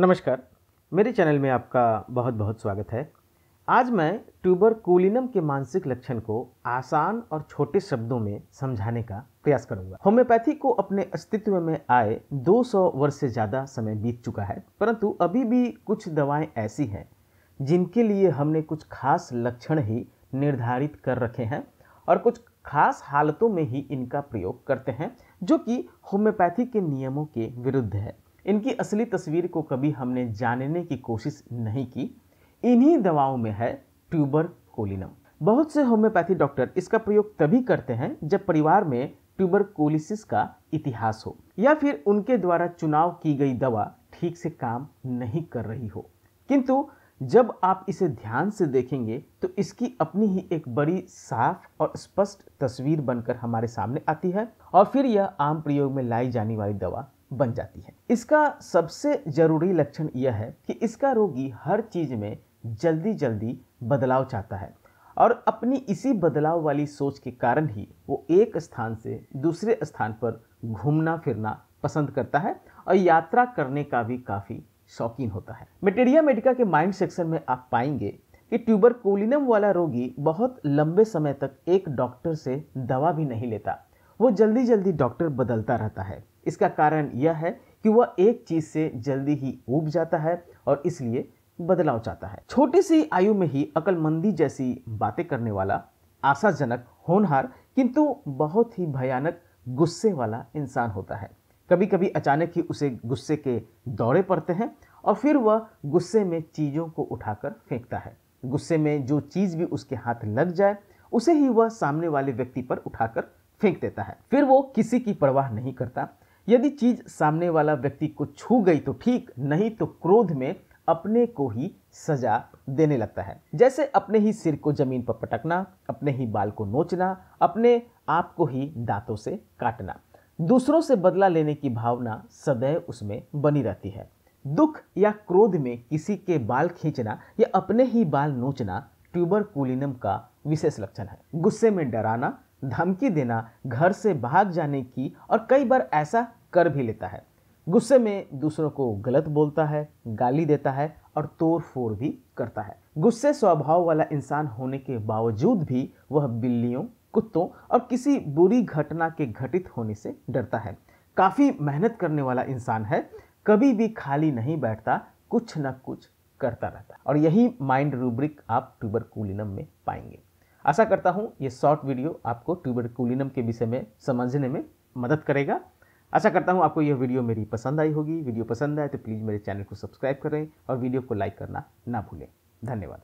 नमस्कार मेरे चैनल में आपका बहुत बहुत स्वागत है आज मैं ट्यूबर कोलिनम के मानसिक लक्षण को आसान और छोटे शब्दों में समझाने का प्रयास करूंगा होम्योपैथी को अपने अस्तित्व में आए 200 वर्ष से ज़्यादा समय बीत चुका है परंतु अभी भी कुछ दवाएं ऐसी हैं जिनके लिए हमने कुछ खास लक्षण ही निर्धारित कर रखे हैं और कुछ खास हालतों में ही इनका प्रयोग करते हैं जो कि होम्योपैथी के नियमों के विरुद्ध है इनकी असली तस्वीर को कभी हमने जानने की कोशिश नहीं की इन्हीं दवाओं में है ट्यूबर कोलिनम बहुत से होम्योपैथी डॉक्टर इसका प्रयोग तभी करते हैं जब परिवार में कोलिसिस का इतिहास हो या फिर उनके द्वारा चुनाव की गई दवा ठीक से काम नहीं कर रही हो किंतु जब आप इसे ध्यान से देखेंगे तो इसकी अपनी ही एक बड़ी साफ और स्पष्ट तस्वीर बनकर हमारे सामने आती है और फिर यह आम प्रयोग में लाई जाने वाली दवा बन जाती है इसका सबसे ज़रूरी लक्षण यह है कि इसका रोगी हर चीज़ में जल्दी जल्दी बदलाव चाहता है और अपनी इसी बदलाव वाली सोच के कारण ही वो एक स्थान से दूसरे स्थान पर घूमना फिरना पसंद करता है और यात्रा करने का भी काफ़ी शौकीन होता है मेटेरिया मेडिका के माइंड सेक्शन में आप पाएंगे कि ट्यूबर कोलिनम वाला रोगी बहुत लंबे समय तक एक डॉक्टर से दवा भी नहीं लेता वो जल्दी जल्दी डॉक्टर बदलता रहता है इसका कारण यह है कि वह एक चीज़ से जल्दी ही ऊब जाता है और इसलिए बदलाव चाहता है छोटी सी आयु में ही अकलमंदी जैसी बातें करने वाला आशाजनक होनहार किंतु बहुत ही भयानक गुस्से वाला इंसान होता है कभी कभी अचानक ही उसे गुस्से के दौरे पड़ते हैं और फिर वह गुस्से में चीज़ों को उठाकर फेंकता है गुस्से में जो चीज़ भी उसके हाथ लग जाए उसे ही वह सामने वाले व्यक्ति पर उठाकर फेंक देता है फिर वो किसी की परवाह नहीं करता यदि चीज सामने वाला व्यक्ति को छू गई तो ठीक नहीं तो क्रोध में अपने को ही सजा देने लगता है जैसे अपने ही सिर को जमीन पर पटकना अपने ही बाल को नोचना अपने आप को ही दांतों से काटना दूसरों से बदला लेने की भावना सदैव उसमें बनी रहती है दुख या क्रोध में किसी के बाल खींचना या अपने ही बाल नोचना ट्यूबर कुलिनम का विशेष लक्षण है गुस्से में डराना धमकी देना घर से भाग जाने की और कई बार ऐसा कर भी लेता है गुस्से में दूसरों को गलत बोलता है गाली देता है और तोड़ फोड़ भी करता है गुस्से स्वभाव वाला इंसान होने के बावजूद भी वह बिल्लियों कुत्तों और किसी बुरी घटना के घटित होने से डरता है काफ़ी मेहनत करने वाला इंसान है कभी भी खाली नहीं बैठता कुछ ना कुछ करता रहता और यही माइंड रूब्रिक आप ट्यूबर में पाएंगे आशा करता हूँ ये शॉर्ट वीडियो आपको ट्यूबरकुलिनम के विषय में समझने में मदद करेगा आशा करता हूँ आपको यह वीडियो मेरी पसंद आई होगी वीडियो पसंद आए तो प्लीज़ मेरे चैनल को सब्सक्राइब करें और वीडियो को लाइक करना ना भूलें धन्यवाद